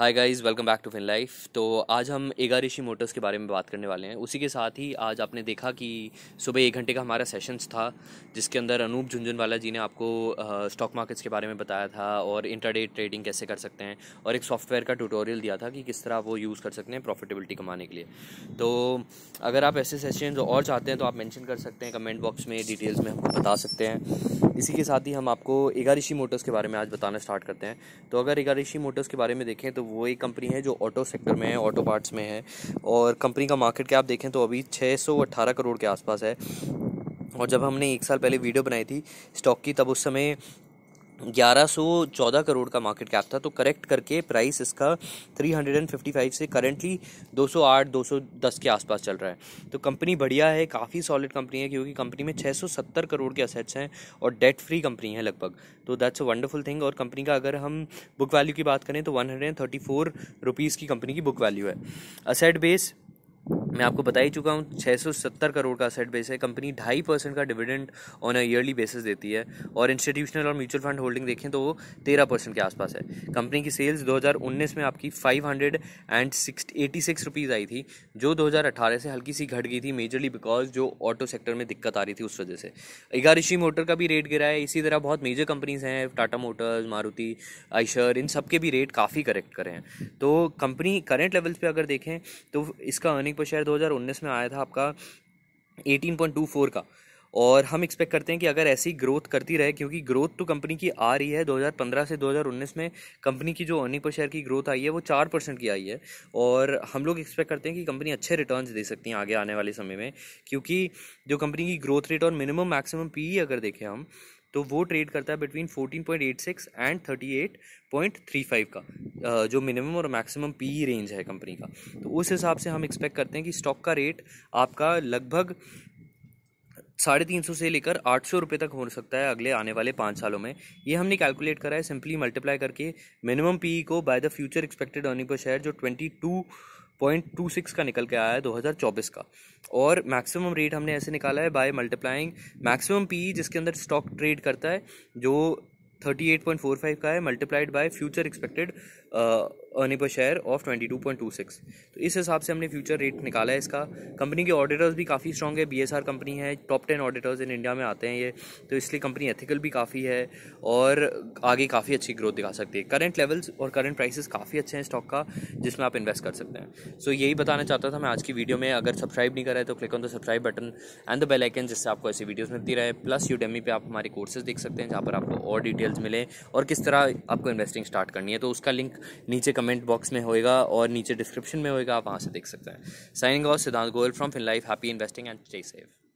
hi guys welcome back to Fin Life तो आज हम एगारिशी मोटर्स के बारे में बात करने वाले हैं उसी के साथ ही आज आपने देखा कि सुबह एक घंटे का हमारा सेशंस था जिसके अंदर अनूप झुंझुनवाला जी ने आपको स्टॉक मार्केट्स के बारे में बताया था और इंटरडे ट्रेडिंग कैसे कर सकते हैं और एक सॉफ्टवेयर का ट्यूटोरियल दिया था कि किस तरह वो यूज़ कर सकते हैं प्रॉफिटेबिलिटी कमाने के लिए तो अगर आप ऐसे सेशन और चाहते हैं तो आप मैंशन कर सकते हैं कमेंट बॉक्स में डिटेल्स में हमको बता सकते हैं इसी के साथ ही हम आपको एगारिशी मोटर्स के बारे में आज बताना स्टार्ट करते हैं तो अगर एगारिशी मोटर्स के बारे में देखें तो वो एक कंपनी है जो ऑटो सेक्टर में है ऑटो पार्ट्स में है और कंपनी का मार्केट कैप देखें तो अभी छः करोड़ के आसपास है और जब हमने एक साल पहले वीडियो बनाई थी स्टॉक की तब उस समय 1114 करोड़ का मार्केट कैप था तो करेक्ट करके प्राइस इसका 355 से करेंटली 208 210 के आसपास चल रहा है तो कंपनी बढ़िया है काफ़ी सॉलिड कंपनी है क्योंकि कंपनी में 670 करोड़ के असेट्स हैं और डेट फ्री कंपनी है लगभग तो दैट्स अ वंडरफुल थिंग और कंपनी का अगर हम बुक वैल्यू की बात करें तो वन हंड्रेड की कंपनी की बुक वैल्यू है असेट बेस मैं आपको बता ही चुका हूँ 670 करोड़ का सेट बेस है कंपनी ढाई परसेंट का dividend on a yearly basis देती है और इंस्टीट्यूशनल और म्यूचुअल फंड होल्डिंग देखें तो वो तेरह परसेंट के आसपास है कंपनी की सेल्स 2019 में आपकी five hundred and six eighty six rupees आई थी जो 2018 से हल्की सी घट गई थी मेजरली बिकॉज जो ऑटो सेक्टर में दिक्कत आ रही थी उस वजह से इगारिशि मोटर का भी रेट गिरा है इसी तरह बहुत मेजर कंपनीज हैं टाटा मोटर्स मारुति आइशर इन सब के भी रेट काफ़ी करेक्ट करें तो कंपनी करेंट लेवल्स पर अगर देखें तो इसका अर्निंग पर शेयर 2019 में आया था आपका 18.24 का और हम एक्सपेक्ट करते हैं कि अगर ऐसी ग्रोथ करती रहे क्योंकि ग्रोथ तो कंपनी की आ रही है 2015 से 2019 में कंपनी की जो अर्निंग पर शेयर की ग्रोथ आई है वो चार परसेंट की आई है और हम लोग एक्सपेक्ट करते हैं कि कंपनी अच्छे रिटर्न दे सकती हैं आगे आने वाले समय में क्योंकि जो कंपनी की ग्रोथ रेट और मिनिमम मैक्सिमम पी अगर देखें हम तो वो ट्रेड करता है बिटवीन फोर्टीन एंड थर्टी का जो मिनिमम और मैक्सिमम पी रेंज है कंपनी का तो उस हिसाब से हम एक्सपेक्ट करते हैं कि स्टॉक का रेट आपका लगभग साढ़े तीन सौ से लेकर आठ सौ रुपये तक हो सकता है अगले आने वाले पाँच सालों में ये हमने कैलकुलेट करा है सिंपली मल्टीप्लाई करके मिनिमम पी e को by the future expected earning per share जो twenty two point two six का निकल के आया है दो हज़ार चौबीस का और मैक्सिमम रेट हमने ऐसे निकाला है बाय मल्टीप्लाइंग मैक्सिमम पी जिसके अंदर स्टॉक ट्रेड करता है जो thirty eight point four five का है multiplied by future expected earning per share of twenty two two point six तो इस हिसाब से हमने फ्यूचर रेट निकाला है इसका कंपनी के ऑडिटर्स भी काफ़ी स्ट्रॉन्ग है बी एस आर कंपनी है top ten auditors in India में आते हैं ये तो इसलिए कंपनी एथिकल भी काफ़ी है और आगे काफ़ी अच्छी ग्रोथ दिखा सकती है करंट लेवल्स और करंट प्राइसेस काफ़ी अच्छे हैं स्टॉक का जिसमें आप इन्वेस्ट कर सकते हैं सो so, यही बताना चाहता था मैं आज की वीडियो में अगर सब्सक्राइब नहीं करा है तो click on the subscribe button and the bell icon जिससे आपको ऐसी वीडियोज़ मिलती रहे प्लस यूडेमी पर आप हमारे कोर्सेज देख सकते हैं जहाँ पर आपको और डिटेल्स मिले और किस तरह आपको इन्वेस्टिंग स्टार्ट करनी है तो उसका लिंक नीचे कमेंट बॉक्स में होएगा और नीचे डिस्क्रिप्शन में होएगा आप वहाँ से देख सकते हैं signing off Siddhant Goyal from fin life happy investing and stay safe